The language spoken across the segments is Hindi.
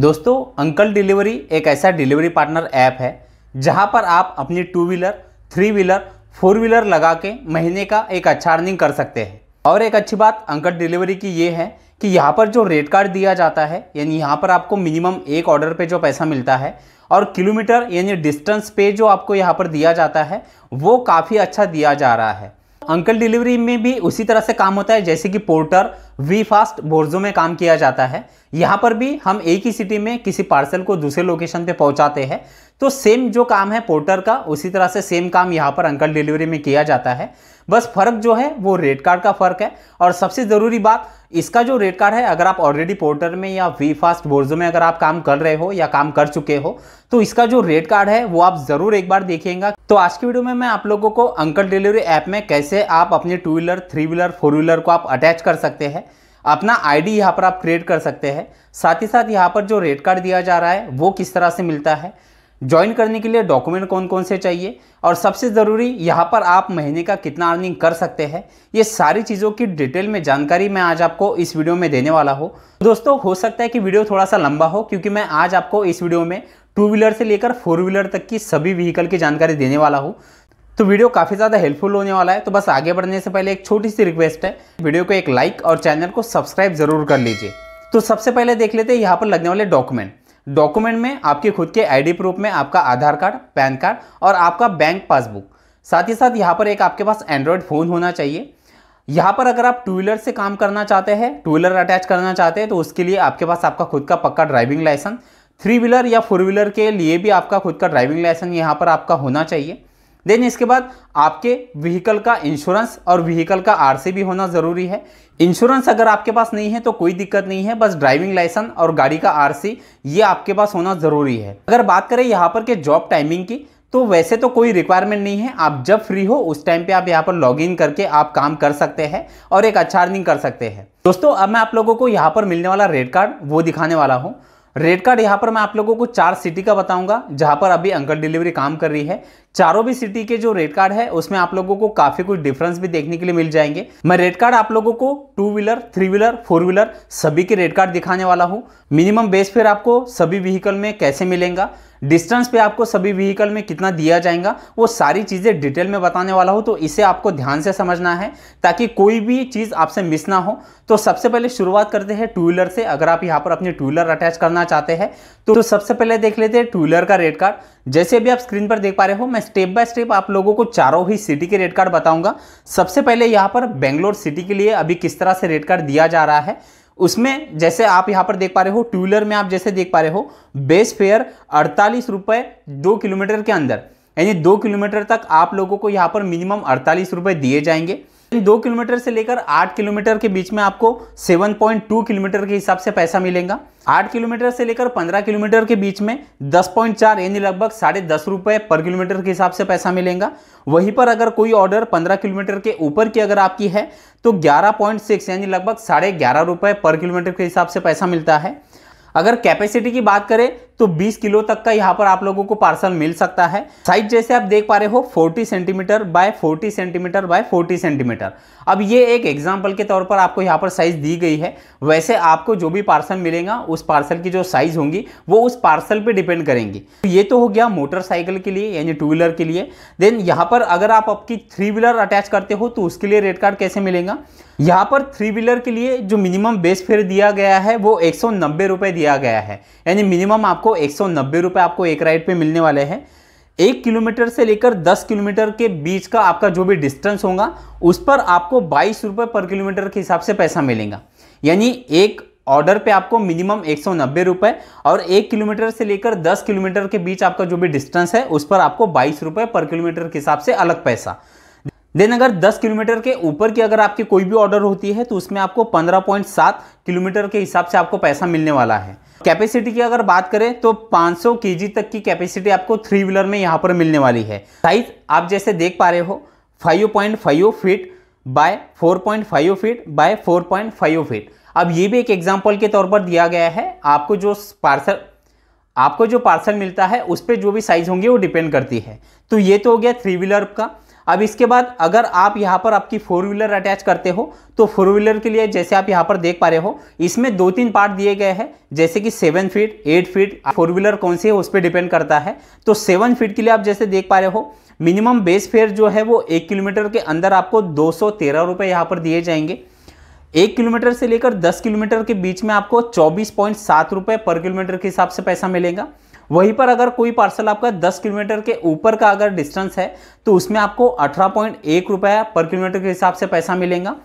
दोस्तों अंकल डिलीवरी एक ऐसा डिलीवरी पार्टनर ऐप है जहां पर आप अपनी two wheeler three wheeler four wheeler लगा के महीने का एक अच्छा अर्निंग कर सकते हैं और एक अच्छी बात अंकल डिलीवरी की ये है कि यहाँ पर जो रेट कार्ड दिया जाता है यानी यहाँ पर आपको मिनिमम एक ऑर्डर पे जो पैसा मिलता है और किलोमीटर यानी डिस्टेंस पे जो आपको यहाँ पर दिया जाता है वो काफ़ी अच्छा दिया जा रहा है अंकल डिलीवरी में भी उसी तरह से काम होता है जैसे कि पोर्टर वी फास्ट बोर्जो में काम किया जाता है यहाँ पर भी हम एक ही सिटी में किसी पार्सल को दूसरे लोकेशन पे पहुँचाते हैं तो सेम जो काम है पोर्टर का उसी तरह से सेम काम यहाँ पर अंकल डिलीवरी में किया जाता है बस फर्क जो है वो रेड कार्ड का फर्क है और सबसे ज़रूरी बात इसका जो रेड कार्ड है अगर आप ऑलरेडी पोर्टल में या वी फास्ट बोर्जो में अगर आप काम कर रहे हो या काम कर चुके हो तो इसका जो रेड कार्ड है वो आप ज़रूर एक बार देखिएगा तो आज की वीडियो में मैं आप लोगों को अंकल डिलीवरी ऐप में कैसे आप अपने two wheeler three wheeler four wheeler को आप अटैच कर सकते हैं अपना आईडी यहाँ पर आप क्रिएट कर सकते हैं साथ ही साथ यहाँ पर जो रेड कार्ड दिया जा रहा है वो किस तरह से मिलता है ज्वाइन करने के लिए डॉक्यूमेंट कौन कौन से चाहिए और सबसे ज़रूरी यहाँ पर आप महीने का कितना अर्निंग कर सकते हैं ये सारी चीज़ों की डिटेल में जानकारी मैं आज आपको इस वीडियो में देने वाला हूँ दोस्तों हो सकता है कि वीडियो थोड़ा सा लंबा हो क्योंकि मैं आज आपको इस वीडियो में टू व्हीलर से लेकर फोर व्हीलर तक की सभी व्हीकल की जानकारी देने वाला हूँ तो वीडियो काफ़ी ज़्यादा हेल्पफुल होने वाला है तो बस आगे बढ़ने से पहले एक छोटी सी रिक्वेस्ट है वीडियो को एक लाइक और चैनल को सब्सक्राइब जरूर कर लीजिए तो सबसे पहले देख लेते हैं यहाँ पर लगने वाले डॉक्यूमेंट डॉक्यूमेंट में आपके खुद के आईडी प्रूफ में आपका आधार कार्ड पैन कार्ड और आपका बैंक पासबुक साथ ही साथ यहाँ पर एक आपके पास एंड्रॉयड फ़ोन होना चाहिए यहाँ पर अगर आप टू व्हीलर से काम करना चाहते हैं टू व्हीलर अटैच करना चाहते हैं तो उसके लिए आपके पास आपका खुद का पक्का ड्राइविंग लाइसेंस थ्री व्हीलर या फोर व्हीलर के लिए भी आपका खुद का ड्राइविंग लाइसेंस यहाँ पर आपका होना चाहिए देन इसके बाद आपके व्हीकल का इंश्योरेंस और व्हीकल का आरसी भी होना ज़रूरी है इंश्योरेंस अगर आपके पास नहीं है तो कोई दिक्कत नहीं है बस ड्राइविंग लाइसेंस और गाड़ी का आरसी ये आपके पास होना ज़रूरी है अगर बात करें यहाँ पर के जॉब टाइमिंग की तो वैसे तो कोई रिक्वायरमेंट नहीं है आप जब फ्री हो उस टाइम पे आप यहाँ पर लॉगिन करके आप काम कर सकते हैं और एक अच्छा अर्निंग कर सकते हैं दोस्तों अब मैं आप लोगों को यहाँ पर मिलने वाला रेड कार्ड वो दिखाने वाला हूँ रेड कार्ड यहाँ पर मैं आप लोगों को चार सिटी का बताऊंगा जहाँ पर अभी अंकल डिलीवरी काम कर रही है चारों भी सिटी के जो रेड कार्ड है उसमें आप लोगों को काफी कुछ डिफरेंस भी देखने के लिए मिल जाएंगे मैं रेड कार्ड आप लोगों को two wheeler three wheeler four wheeler सभी के रेड कार्ड दिखाने वाला हूँ मिनिमम बेस फेयर आपको सभी व्हीकल में कैसे मिलेगा डिस्टेंस पे आपको सभी व्हीकल में कितना दिया जाएगा वो सारी चीज़ें डिटेल में बताने वाला हूँ तो इसे आपको ध्यान से समझना है ताकि कोई भी चीज़ आपसे मिस ना हो तो सबसे पहले शुरुआत करते हैं टू व्हीलर से अगर आप यहाँ पर अपनी टू व्हीलर अटैच करना चाहते हैं तो, तो सबसे पहले देख लेते हैं टू व्हीलर का रेट कार्ड जैसे भी आप स्क्रीन पर देख पा रहे हो मैं स्टेप बाय स्टेप आप लोगों को चारों ही सिटी के रेट कार्ड बताऊंगा सबसे पहले यहाँ पर बेंगलोर सिटी के लिए अभी किस तरह से रेट कार्ड दिया जा रहा है उसमें जैसे आप यहाँ पर देख पा रहे हो टू व्हीलर में आप जैसे देख पा रहे हो बेस फेयर अड़तालीस रुपये दो किलोमीटर के अंदर यानी दो किलोमीटर तक आप लोगों को यहाँ पर मिनिमम अड़तालीस रुपये दिए जाएंगे दो किलोमीटर से लेकर आठ किलोमीटर के बीच में आपको टू किलोमीटर के हिसाब से पैसा मिलेगा आठ किलोमीटर से लेकर पंद्रह किलोमीटर के बीच में दस पॉइंट चार यानी लगभग साढ़े दस रुपए पर किलोमीटर के हिसाब से पैसा मिलेगा वहीं पर अगर कोई ऑर्डर पंद्रह किलोमीटर के ऊपर की अगर आपकी है तो ग्यारह पॉइंट सिक्स यानी लगभग साढ़े ग्यारह रुपए पर किलोमीटर के हिसाब से पैसा मिलता है अगर कैपेसिटी की बात करें तो 20 किलो तक का यहाँ पर आप लोगों को पार्सल मिल सकता है साइज जैसे आप देख पा रहे हो 40 centimetre by 40 centimetre by 40 centimetre अब ये एक एग्जाम्पल के तौर पर आपको यहाँ पर साइज दी गई है वैसे आपको जो भी पार्सल मिलेगा उस पार्सल की जो साइज होंगी वो उस पार्सल पर डिपेंड करेंगी तो ये तो हो गया मोटरसाइकिल के लिए यानी टू व्हीलर के लिए देन यहाँ पर अगर आप आपकी थ्री व्हीलर अटैच करते हो तो उसके लिए रेट कार्ड कैसे मिलेगा यहाँ पर थ्री व्हीलर के लिए जो मिनिमम बेस फेयर दिया गया है वो एक सौ दिया गया है यानी मिनिमम आप आपको एक सौ आपको एक राइड पे मिलने वाले हैं एक किलोमीटर से लेकर दस किलोमीटर के बीच का आपका जो भी डिस्टेंस होगा उस पर आपको बाईस रुपये पर किलोमीटर के हिसाब से पैसा मिलेगा यानी एक ऑर्डर पे आपको मिनिमम एक सौ और एक किलोमीटर से लेकर दस किलोमीटर के बीच आपका जो भी डिस्टेंस है उस पर आपको बाईस रुपये पर किलोमीटर के हिसाब से अलग पैसा देन अगर 10 किलोमीटर के ऊपर की अगर आपकी कोई भी ऑर्डर होती है तो उसमें आपको 15.7 किलोमीटर के हिसाब से आपको पैसा मिलने वाला है कैपेसिटी की अगर बात करें तो 500 केजी तक की कैपेसिटी आपको थ्री व्हीलर में यहाँ पर मिलने वाली है साइज आप जैसे देख पा रहे हो 5.5 feet by 4.5 feet by 4.5 feet अब ये भी एक एग्जाम्पल के तौर पर दिया गया है आपको जो पार्सल आपको जो पार्सल मिलता है उस पर जो भी साइज़ होंगे वो डिपेंड करती है तो ये तो हो गया थ्री व्हीलर का अब इसके बाद अगर आप यहाँ पर आपकी फोर व्हीलर अटैच करते हो तो फोर व्हीलर के लिए जैसे आप यहाँ पर देख पा रहे हो इसमें दो तीन पार्ट दिए गए हैं जैसे कि seven feet eight feet four wheeler कौन सी है उस पर डिपेंड करता है तो सेवन फीट के लिए आप जैसे देख पा रहे हो मिनिमम बेस फेयर जो है वो एक किलोमीटर के अंदर आपको दो सौ तेरह यहाँ पर दिए जाएंगे एक किलोमीटर से लेकर दस किलोमीटर के बीच में आपको चौबीस पॉइंट सात पर किलोमीटर के हिसाब से पैसा मिलेगा वहीं पर अगर कोई पार्सल आपका 10 किलोमीटर के ऊपर का अगर डिस्टेंस है तो उसमें आपको अठारह पॉइंट एक रुपया पर किलोमीटर के हिसाब से पैसा मिलेगा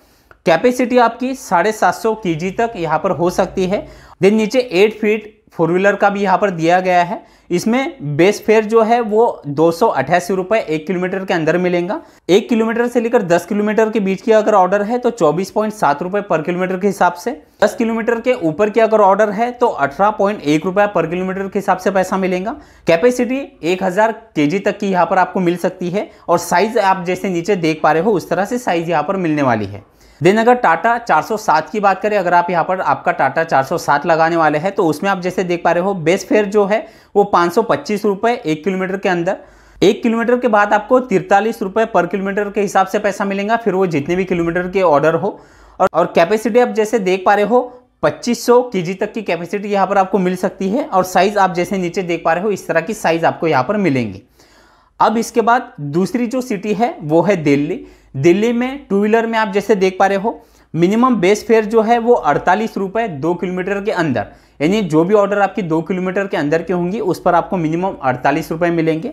कैपेसिटी आपकी साढ़े सात सौ के जी तक यहाँ पर हो सकती है देन नीचे एट फीट फोर व्हीलर का भी यहाँ पर दिया गया है इसमें बेस फेयर जो है वो दो सौ एक किलोमीटर के अंदर मिलेगा एक किलोमीटर से लेकर दस किलोमीटर के बीच की अगर ऑर्डर है तो चौबीस पॉइंट सात रुपये पर किलोमीटर के हिसाब से दस किलोमीटर के ऊपर की अगर ऑर्डर है तो अठारह पॉइंट एक रुपये पर किलोमीटर के हिसाब से पैसा मिलेगा कैपेसिटी एक हज़ार के तक की यहाँ पर आपको मिल सकती है और साइज़ आप जैसे नीचे देख पा रहे हो उस तरह से साइज़ यहाँ पर मिलने वाली है देन अगर टाटा 407 की बात करें अगर आप यहाँ पर आपका टाटा 407 लगाने वाले हैं तो उसमें आप जैसे देख पा रहे हो बेस फेयर जो है वो पाँच सौ एक किलोमीटर के अंदर एक किलोमीटर के बाद आपको तिरतालीस रुपये पर किलोमीटर के हिसाब से पैसा मिलेगा फिर वो जितने भी किलोमीटर के ऑर्डर हो और और कैपेसिटी आप जैसे देख पा रहे हो 2500 केजी तक की कैपेसिटी यहाँ पर आपको मिल सकती है और साइज़ आप जैसे नीचे देख पा रहे हो इस तरह की साइज़ आपको यहाँ पर मिलेंगी अब इसके बाद दूसरी जो सिटी है वो है दिल्ली दिल्ली में टू व्हीलर में आप जैसे देख पा रहे हो मिनिमम बेस फेयर जो है वो अड़तालीस रुपये दो किलोमीटर के अंदर यानी जो भी ऑर्डर आपकी दो किलोमीटर के अंदर के होंगी उस पर आपको मिनिमम अड़तालीस रुपये मिलेंगे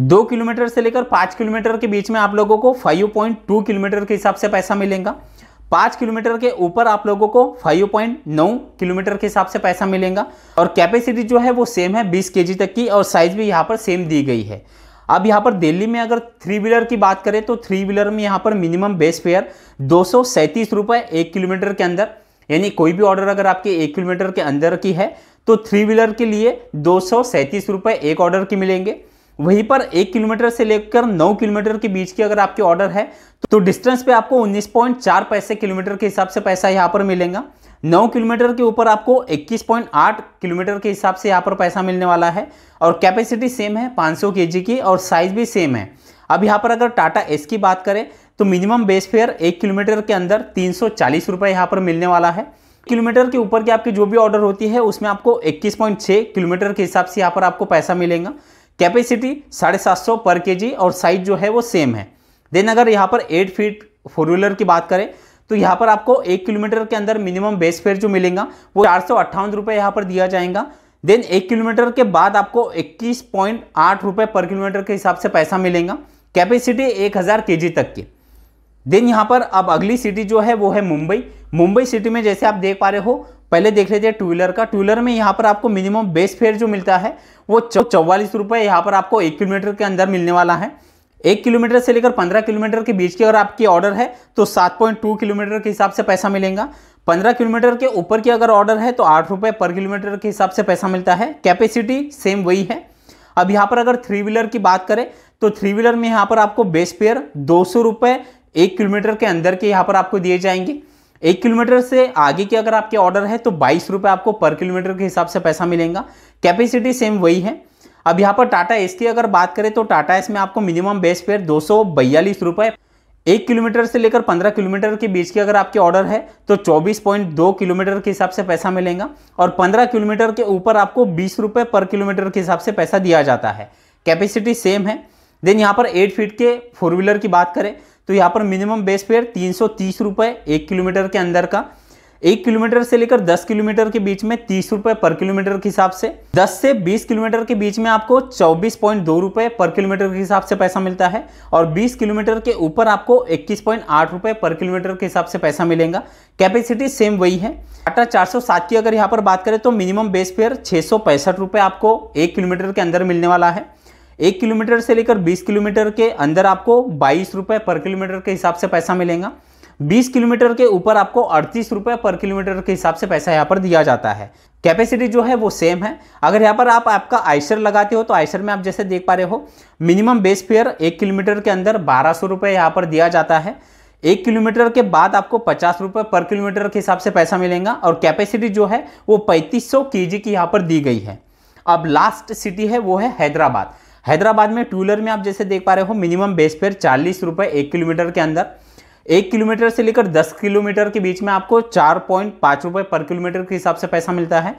दो किलोमीटर से लेकर पाँच किलोमीटर के बीच में आप लोगों को फाइव पॉइंट टू किलोमीटर के हिसाब से पैसा मिलेगा पाँच किलोमीटर के ऊपर आप लोगों को फाइव पॉइंट नौ किलोमीटर के हिसाब से पैसा मिलेगा और कैपेसिटी जो है वो सेम है बीस के तक की और साइज़ भी यहाँ पर सेम दी गई है अब यहाँ पर दिल्ली में अगर थ्री व्हीलर की बात करें तो थ्री व्हीलर में यहाँ पर मिनिमम बेस फेयर दो सौ एक किलोमीटर के अंदर यानी कोई भी ऑर्डर अगर आपके एक किलोमीटर के अंदर की है तो थ्री व्हीलर के लिए दो सौ एक ऑर्डर की मिलेंगे वहीं पर एक किलोमीटर से लेकर नौ किलोमीटर के बीच की अगर आपके ऑर्डर है तो डिस्टेंस पे आपको 19.4 पैसे किलोमीटर के हिसाब से पैसा यहाँ पर मिलेगा नौ किलोमीटर के ऊपर आपको 21.8 किलोमीटर के हिसाब से यहाँ पर पैसा मिलने वाला है और कैपेसिटी सेम है 500 जी की और साइज़ भी सेम है अब यहाँ पर अगर टाटा एस की बात करें तो मिनिमम बेस फेयर एक किलोमीटर के अंदर तीन सौ चालीस रुपये यहाँ पर मिलने वाला है किलोमीटर के ऊपर की आपकी जो भी ऑर्डर होती है उसमें आपको 21.6 किलोमीटर के हिसाब से यहाँ पर आपको पैसा मिलेगा कैपेसिटी साढ़े सात सौ पर के जी और साइज़ जो है वो सेम है देन अगर यहाँ पर एट फीट फोर व्हीलर की बात करें तो यहाँ पर आपको एक किलोमीटर के अंदर मिनिमम बेस फेयर जो मिलेगा वो चार सौ अट्ठावन रुपये यहाँ पर दिया जाएगा देन एक किलोमीटर के बाद आपको इक्कीस पॉइंट आठ रुपये पर किलोमीटर के हिसाब से पैसा मिलेगा कैपेसिटी एक हज़ार के जी तक की देन यहाँ पर अब अगली सिटी जो है वो है मुंबई मुंबई सिटी में जैसे आप देख पा रहे हो पहले देख लेते हैं टू व्हीलर का टू व्हीलर में यहाँ पर आपको मिनिमम बेस फेयर जो मिलता है वो चौवालीस रुपये यहाँ पर आपको एक किलोमीटर के अंदर मिलने वाला है एक किलोमीटर से लेकर पंद्रह किलोमीटर के बीच की अगर आपकी ऑर्डर है तो सात पॉइंट टू किलोमीटर के हिसाब से पैसा मिलेगा पंद्रह किलोमीटर के ऊपर की अगर ऑर्डर है तो आठ रुपये पर किलोमीटर के हिसाब से पैसा मिलता है कैपेसिटी सेम वही है अब यहाँ पर अगर थ्री व्हीलर की बात करें तो थ्री व्हीलर में यहाँ पर आपको बेस पेयर दो सौ रुपये एक किलोमीटर के अंदर के यहाँ पर आपको दिए जाएंगे एक किलोमीटर से आगे की अगर आपके ऑर्डर है तो बाईस रुपये आपको पर किलोमीटर के हिसाब से पैसा मिलेगा कैपेसिटी सेम वही है अब यहाँ पर टाटा एस की अगर बात करें तो टाटा एस में आपको मिनिमम बेस फेयर दो सौ बयालीस रुपये एक किलोमीटर से लेकर पंद्रह किलोमीटर के बीच की अगर आपके ऑर्डर है तो चौबीस पॉइंट दो किलोमीटर के हिसाब से पैसा मिलेगा और पंद्रह किलोमीटर के ऊपर आपको बीस रुपये पर किलोमीटर के हिसाब से पैसा दिया जाता है कैपेसिटी सेम है देन यहाँ पर एट फीट के फोर व्हीलर की बात करें तो यहाँ पर मिनिमम बेस फेयर तीन सौ तीस रुपये एक किलोमीटर के अंदर का एक किलोमीटर से लेकर दस किलोमीटर के बीच में तीस रुपए पर किलोमीटर के हिसाब से दस से बीस किलोमीटर के बीच में आपको चौबीस पॉइंट दो रुपए पर किलोमीटर के हिसाब से पैसा मिलता है और बीस किलोमीटर के ऊपर आपको इक्कीस पॉइंट आठ रुपए पर किलोमीटर के हिसाब से पैसा मिलेगा कैपेसिटी सेम वही है टाटा चार सौ सात की अगर यहाँ पर बात करें तो मिनिमम बेस फेयर छह सौ पैंसठ रुपए आपको एक किलोमीटर के अंदर मिलने वाला है एक किलोमीटर से लेकर बीस किलोमीटर के अंदर आपको बाईस रुपए पर किलोमीटर के हिसाब से पैसा मिलेगा बीस किलोमीटर के ऊपर आपको अड़तीस रुपये पर किलोमीटर के हिसाब से पैसा यहाँ पर दिया जाता है कैपेसिटी जो है वो सेम है अगर यहाँ पर आप आपका आइसर लगाते हो तो आइसर में आप जैसे देख पा रहे हो मिनिमम बेस फेयर एक किलोमीटर के अंदर बारह सौ रुपये यहाँ पर दिया जाता है एक किलोमीटर के बाद आपको पचास रुपये पर किलोमीटर के हिसाब से पैसा मिलेगा और कैपेसिटी जो है वो पैंतीस सौ के जी की यहाँ पर दी गई है अब लास्ट सिटी है वो है हैदराबाद हैदराबाद में टू में आप जैसे देख पा रहे हो मिनिमम बेस फेयर चालीस रुपये एक किलोमीटर के अंदर एक किलोमीटर से लेकर दस किलोमीटर के बीच में आपको चार पॉइंट पाँच रुपये पर किलोमीटर के हिसाब से पैसा मिलता है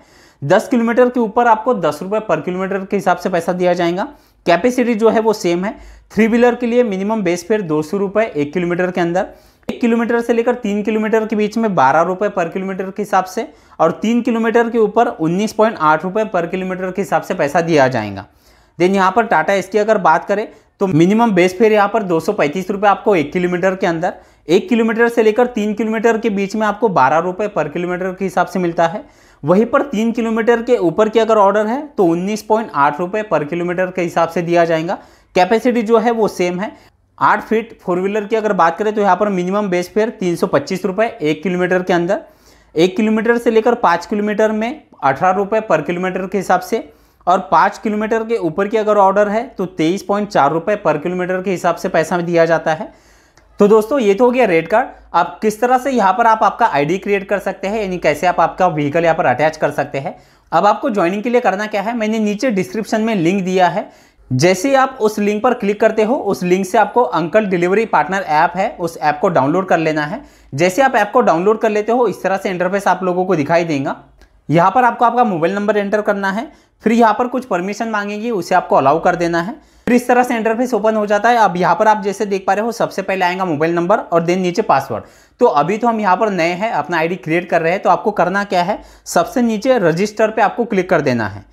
दस किलोमीटर के ऊपर आपको दस रुपये पर किलोमीटर के हिसाब से पैसा दिया जाएगा कैपेसिटी जो है वो सेम है थ्री व्हीलर के लिए मिनिमम बेस फेयर दो सौ रुपये एक किलोमीटर के अंदर एक किलोमीटर से लेकर तीन किलोमीटर के बीच में बारह रुपये पर किलोमीटर के हिसाब से और तीन किलोमीटर के ऊपर उन्नीस पॉइंट आठ रुपये पर किलोमीटर के हिसाब से पैसा दिया जाएगा देन यहाँ पर टाटा एस की अगर बात करें तो मिनिमम बेस फेयर यहाँ पर दो सौ पैंतीस रुपये आपको एक किलोमीटर के अंदर एक किलोमीटर से लेकर तीन किलोमीटर के बीच में आपको बारह रुपये पर किलोमीटर के हिसाब से मिलता है वहीं पर तीन किलोमीटर के ऊपर की अगर ऑर्डर है तो उन्नीस पॉइंट आठ रुपये पर किलोमीटर के हिसाब से दिया जाएगा कैपेसिटी जो है वो सेम है आठ फीट फोर व्हीलर की अगर बात करें तो यहाँ पर मिनिमम बेस फेयर तीन सौ पच्चीस रुपये एक किलोमीटर के अंदर एक किलोमीटर से लेकर पाँच किलोमीटर में अठारह रुपये पर किलोमीटर के हिसाब से और पाँच किलोमीटर के ऊपर की अगर ऑर्डर है तो तेईस पॉइंट चार रुपये पर किलोमीटर के हिसाब से पैसा दिया जाता है तो दोस्तों ये तो हो गया रेड कार्ड आप किस तरह से यहाँ पर आप आपका आईडी क्रिएट कर सकते हैं यानी कैसे आप आपका व्हीकल यहाँ पर अटैच कर सकते हैं अब आपको ज्वाइनिंग के लिए करना क्या है मैंने नीचे डिस्क्रिप्शन में लिंक दिया है जैसे ही आप उस लिंक पर क्लिक करते हो उस लिंक से आपको अंकल डिलीवरी पार्टनर ऐप है उस ऐप को डाउनलोड कर लेना है जैसे आप ऐप को डाउनलोड कर लेते हो इस तरह से इंटरफेस आप लोगों को दिखाई देगा यहाँ पर आपको आपका मोबाइल नंबर एंटर करना है फिर यहाँ पर कुछ परमिशन मांगेगी उसे आपको अलाउ कर देना है फिर इस तरह से इंटरफेस ओपन हो जाता है अब यहाँ पर आप जैसे देख पा रहे हो सबसे पहले आएगा मोबाइल नंबर और देन नीचे पासवर्ड तो अभी तो हम यहाँ पर नए हैं अपना आईडी क्रिएट कर रहे हैं तो आपको करना क्या है सबसे नीचे रजिस्टर पे आपको क्लिक कर देना है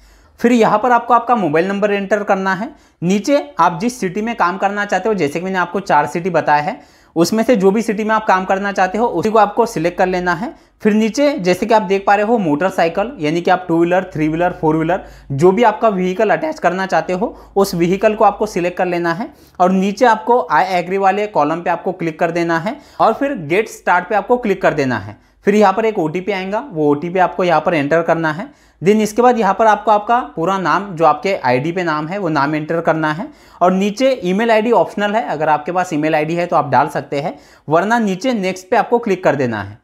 फिर यहाँ पर आपको आपका मोबाइल नंबर एंटर करना है नीचे आप जिस सिटी में काम करना चाहते हो जैसे कि मैंने आपको चार सिटी बताया है उसमें से जो भी सिटी में आप काम करना चाहते हो उसी को आपको सिलेक्ट कर लेना है फिर नीचे जैसे कि आप देख पा रहे हो मोटरसाइकिल यानी कि आप two wheeler three wheeler four wheeler जो भी आपका व्हीकल अटैच करना चाहते हो उस व्हीकल को आपको सिलेक्ट कर लेना है और नीचे आपको आई एग्री वाले कॉलम पे आपको क्लिक कर देना है और फिर गेट स्टार्ट पे आपको क्लिक कर देना है फिर यहाँ पर एक ओ आएगा वो ओ आपको यहाँ पर एंटर करना है देन इसके बाद यहाँ पर आपको आपका पूरा नाम जो आपके आईडी पे नाम है वो नाम एंटर करना है और नीचे ईमेल आईडी ऑप्शनल है अगर आपके पास ईमेल आईडी है तो आप डाल सकते हैं वरना नीचे नेक्स्ट पे आपको क्लिक कर देना है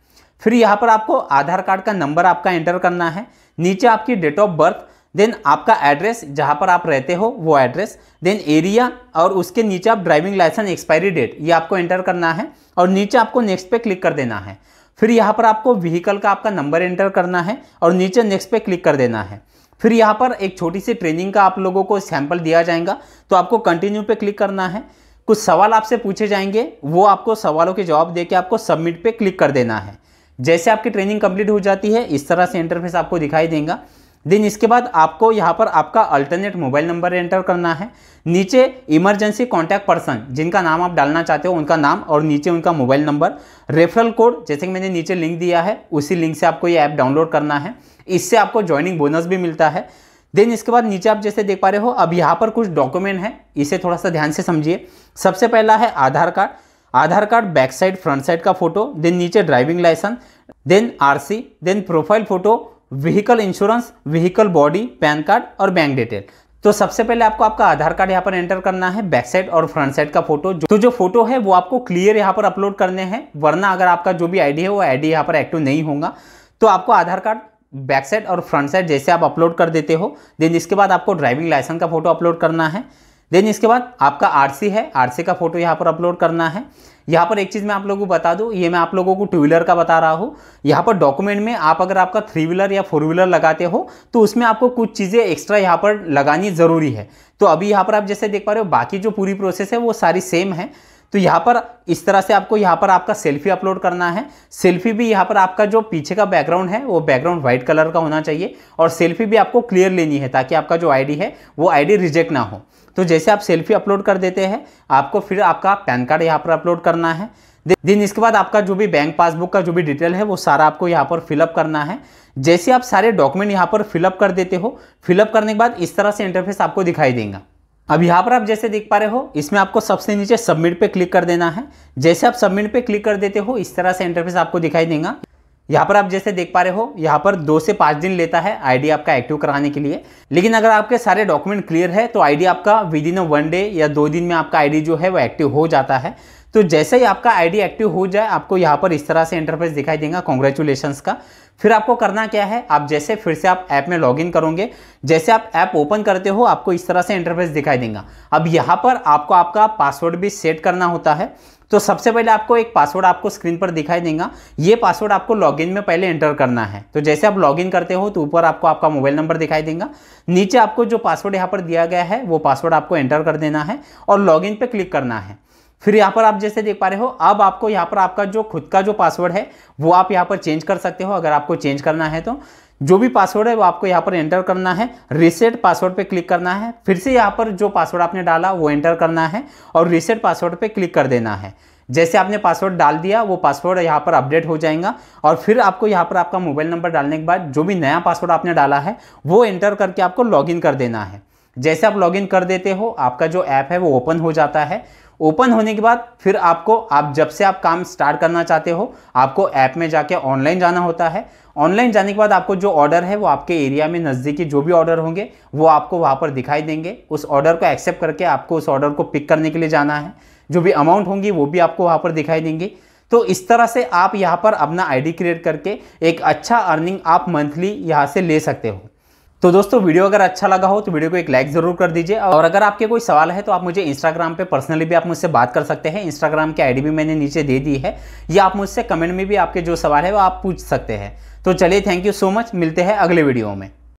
फिर यहाँ पर आपको आधार कार्ड का नंबर आपका एंटर करना है नीचे आपकी डेट ऑफ बर्थ देन आपका एड्रेस जहाँ पर आप रहते हो वो एड्रेस देन एरिया और उसके नीचे आप ड्राइविंग लाइसेंस एक्सपायरी डेट ये आपको एंटर करना है और नीचे आपको नेक्स्ट पे क्लिक कर देना है फिर यहाँ पर आपको व्हीकल का आपका नंबर एंटर करना है और नीचे नेक्स्ट पे क्लिक कर देना है फिर यहाँ पर एक छोटी सी ट्रेनिंग का आप लोगों को सैंपल दिया जाएगा तो आपको कंटिन्यू पे क्लिक करना है कुछ सवाल आपसे पूछे जाएंगे वो आपको सवालों के जवाब दे के आपको सबमिट पर क्लिक कर देना है जैसे आपकी ट्रेनिंग कंप्लीट हो जाती है इस तरह से इंटरफेस आपको दिखाई देगा देन इसके बाद आपको यहाँ पर आपका अल्टरनेट मोबाइल नंबर एंटर करना है नीचे इमरजेंसी कॉन्टैक्ट पर्सन जिनका नाम आप डालना चाहते हो उनका नाम और नीचे उनका मोबाइल नंबर रेफरल कोड जैसे कि मैंने नीचे लिंक दिया है उसी लिंक से आपको ये ऐप डाउनलोड करना है इससे आपको ज्वाइनिंग बोनस भी मिलता है देन इसके बाद नीचे आप जैसे देख पा रहे हो अब यहाँ पर कुछ डॉक्यूमेंट है इसे थोड़ा सा ध्यान से समझिए सबसे पहला है Aadhaar card Aadhaar card back side front side का फोटो देन नीचे driving licence then RC then profile photo vehicle insurance vehicle body PAN card और बैंक डिटेल तो सबसे पहले आपको आपका आधार कार्ड यहाँ पर एंटर करना है बैक साइड और फ्रंट साइड का फोटो तो जो फोटो है वो आपको क्लियर यहाँ पर अपलोड करने हैं वरना अगर आपका जो भी आईडी है वो आईडी यहाँ पर एक्टिव नहीं होगा तो आपको आधार कार्ड बैक साइड और फ्रंट साइड जैसे आप अपलोड कर देते हो देन इसके बाद आपको ड्राइविंग लाइसेंस का फोटो अपलोड करना है देन इसके बाद आपका आरसी है आरसी का फोटो यहाँ पर अपलोड करना है यहाँ पर एक चीज़ मैं आप लोगों को बता दूँ ये मैं आप लोगों को टू व्हीलर का बता रहा हूँ यहाँ पर डॉक्यूमेंट में आप अगर आपका थ्री व्हीलर या फोर व्हीलर लगाते हो तो उसमें आपको कुछ चीज़ें एक्स्ट्रा यहाँ पर लगानी ज़रूरी है तो अभी यहाँ पर आप जैसे देख पा रहे हो बाकी जो पूरी प्रोसेस है वो सारी सेम है तो यहाँ पर इस तरह से आपको यहाँ पर आपका सेल्फी अपलोड करना है सेल्फी भी यहाँ पर आपका जो पीछे का बैकग्राउंड है वो बैकग्राउंड व्हाइट कलर का होना चाहिए और सेल्फी भी आपको क्लियर लेनी है ताकि आपका जो आईडी है वो आईडी रिजेक्ट ना हो तो जैसे आप सेल्फी अपलोड कर देते हैं आपको फिर आपका पैन कार्ड यहाँ पर अपलोड करना है दिन इसके बाद आपका जो भी बैंक पासबुक का जो भी डिटेल है वो सारा आपको यहाँ पर फिलअप करना है जैसे आप सारे डॉक्यूमेंट यहाँ पर फिलअप कर देते हो फिलअप करने के बाद इस तरह से इंटरफेस आपको दिखाई देगा अब यहाँ पर आप जैसे देख पा रहे हो इसमें आपको सबसे नीचे सबमिट पे क्लिक कर देना है जैसे आप सबमिट पे क्लिक कर देते हो इस तरह से इंटरफेस आपको दिखाई देगा यहाँ पर आप जैसे देख पा रहे हो यहाँ पर दो से पाँच दिन लेता है आईडी आपका एक्टिव कराने के लिए लेकिन अगर आपके सारे डॉक्यूमेंट क्लियर है तो आईडी आपका विद इन वन डे या दो दिन में आपका आईडी जो है वो एक्टिव हो जाता है तो जैसे ही आपका आईडी एक्टिव हो जाए आपको यहाँ पर इस तरह से इंटरफेस दिखाई देगा कॉन्ग्रेचुलेशन का फिर आपको करना क्या है आप जैसे फिर से आप ऐप में लॉगिन करोगे जैसे आप ऐप ओपन करते हो आपको इस तरह से इंटरफेस दिखाई देगा अब यहाँ पर आपको आपका पासवर्ड भी सेट करना होता है तो सबसे पहले आपको एक पासवर्ड आपको स्क्रीन पर दिखाई देगा ये पासवर्ड आपको लॉगिन में पहले एंटर करना है तो जैसे आप लॉगिन करते हो तो ऊपर आपको आपका मोबाइल नंबर दिखाई देगा नीचे आपको जो पासवर्ड यहाँ पर दिया गया है वो पासवर्ड आपको एंटर कर देना है और लॉगिन पे क्लिक करना है फिर यहाँ पर आप जैसे देख पा रहे हो अब आपको यहाँ पर आपका जो खुद का जो पासवर्ड है वो आप यहाँ पर चेंज कर सकते हो अगर आपको चेंज करना है तो जो भी पासवर्ड है वो आपको यहाँ पर एंटर करना है रिसेट पासवर्ड पे क्लिक करना है फिर से यहाँ पर जो पासवर्ड आपने डाला वो एंटर करना है और रिसेट पासवर्ड पे क्लिक कर देना है जैसे आपने पासवर्ड डाल दिया वो पासवर्ड यहाँ पर अपडेट हो जाएगा और फिर आपको यहाँ पर आपका मोबाइल नंबर डालने के बाद जो भी नया पासवर्ड आपने डाला है वो एंटर करके आपको लॉगिन कर देना है जैसे आप लॉगिन कर देते हो आपका जो ऐप है वो ओपन हो जाता है ओपन होने के बाद फिर आपको आप जब से आप काम स्टार्ट करना चाहते हो आपको ऐप में जाके ऑनलाइन जाना होता है ऑनलाइन जाने के बाद आपको जो ऑर्डर है वो आपके एरिया में नज़दीकी जो भी ऑर्डर होंगे वो आपको वहाँ पर दिखाई देंगे उस ऑर्डर को एक्सेप्ट करके आपको उस ऑर्डर को पिक करने के लिए जाना है जो भी अमाउंट होंगी वो भी आपको वहाँ पर दिखाई देंगे तो इस तरह से आप यहाँ पर अपना आईडी क्रिएट करके एक अच्छा अर्निंग आप मंथली यहाँ से ले सकते हो तो दोस्तों वीडियो अगर अच्छा लगा हो तो वीडियो को एक लाइक ज़रूर कर दीजिए और अगर आपके कोई सवाल है तो आप मुझे इंस्टाग्राम पे पर्सनली भी आप मुझसे बात कर सकते हैं इंस्टाग्राम की आईडी भी मैंने नीचे दे दी है या आप मुझसे कमेंट में भी आपके जो सवाल है वो आप पूछ सकते हैं तो चलिए थैंक यू सो मच मिलते हैं अगले वीडियो में